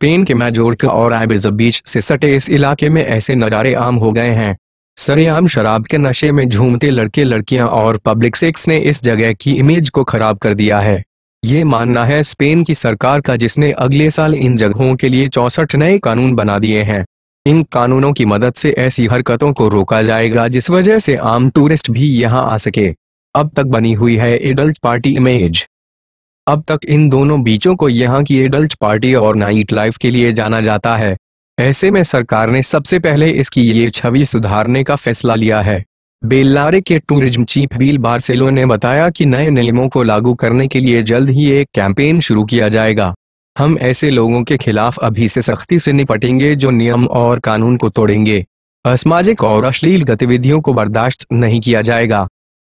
Spain के मैजोरका और आइबेजा बीच से सटे इस इलाके में ऐसे नज़ारे आम हो गए हैं सरेआम शराब के नशे में झूमते लड़के लड़कियां और पब्लिक सेक्स ने इस जगह की इमेज को खराब कर दिया है ये मानना है स्पेन की सरकार का जिसने अगले साल इन जगहों के लिए चौसठ नए कानून बना दिए हैं इन कानूनों की मदद से ऐसी हरकतों को रोका जाएगा जिस वजह से आम टूरिस्ट भी यहाँ आ सके अब तक बनी हुई है एडल्ट पार्टी इमेज अब तक इन दोनों बीचों को यहाँ की एडल्ट पार्टी और नाइट लाइफ के लिए जाना जाता है ऐसे में सरकार ने सबसे पहले इसकी ये छवि सुधारने का फैसला लिया है बेल्लारे के टूरिज्म चीफ बिल बार्सेलो ने बताया कि नए नियमों को लागू करने के लिए जल्द ही एक कैंपेन शुरू किया जाएगा हम ऐसे लोगों के खिलाफ अभी से सख्ती से निपटेंगे जो नियम और कानून को तोड़ेंगे असमाजिक और अश्लील गतिविधियों को बर्दाश्त नहीं किया जाएगा